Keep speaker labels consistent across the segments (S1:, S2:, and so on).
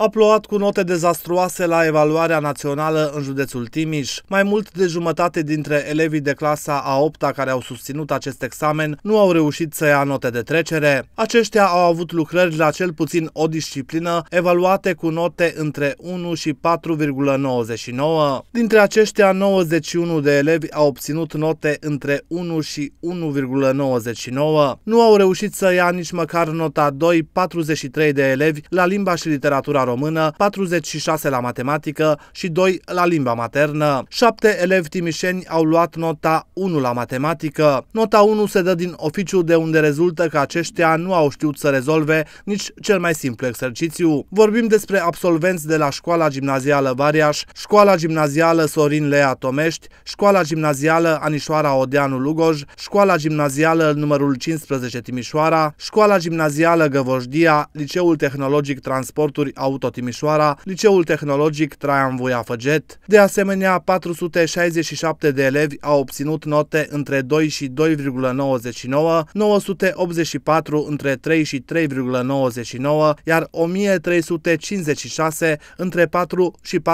S1: a plouat cu note dezastruoase la evaluarea națională în județul Timiș. Mai mult de jumătate dintre elevii de clasa a 8 -a care au susținut acest examen nu au reușit să ia note de trecere. Aceștia au avut lucrări la cel puțin o disciplină evaluate cu note între 1 și 4,99. Dintre aceștia, 91 de elevi au obținut note între 1 și 1,99. Nu au reușit să ia nici măcar nota 2, 43 de elevi la limba și literatura română, 46 la matematică și 2 la limba maternă. 7 elevi timișeni au luat nota 1 la matematică. Nota 1 se dă din oficiu de unde rezultă că aceștia nu au știut să rezolve nici cel mai simplu exercițiu. Vorbim despre absolvenți de la școala gimnazială Variaș, școala gimnazială Sorin Lea Tomești, școala gimnazială Anișoara Odeanu Lugoj, școala gimnazială numărul 15 Timișoara, școala gimnazială Găvoșdia, Liceul Tehnologic Transporturi Auto Auto Timișoara, Liceul Tehnologic Traian Voia Făget. De asemenea, 467 de elevi au obținut note între 2 și 2,99, 984 între 3 și 3,99, iar 1356 între 4 și 4,99.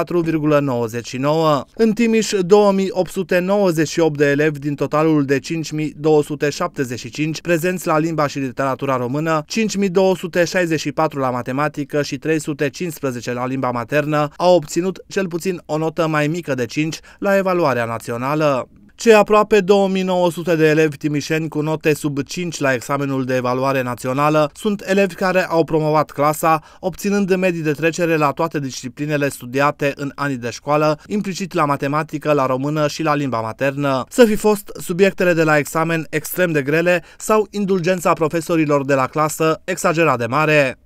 S1: În Timiș, 2898 de elevi din totalul de 5275 prezenți la limba și literatura română, 5264 la matematică și 300 15 la limba maternă a obținut cel puțin o notă mai mică de 5 la evaluarea națională. Cei aproape 2900 de elevi timișeni cu note sub 5 la examenul de evaluare națională sunt elevi care au promovat clasa, obținând medii de trecere la toate disciplinele studiate în anii de școală, implicit la matematică, la română și la limba maternă. Să fi fost subiectele de la examen extrem de grele sau indulgența profesorilor de la clasă exagerat de mare.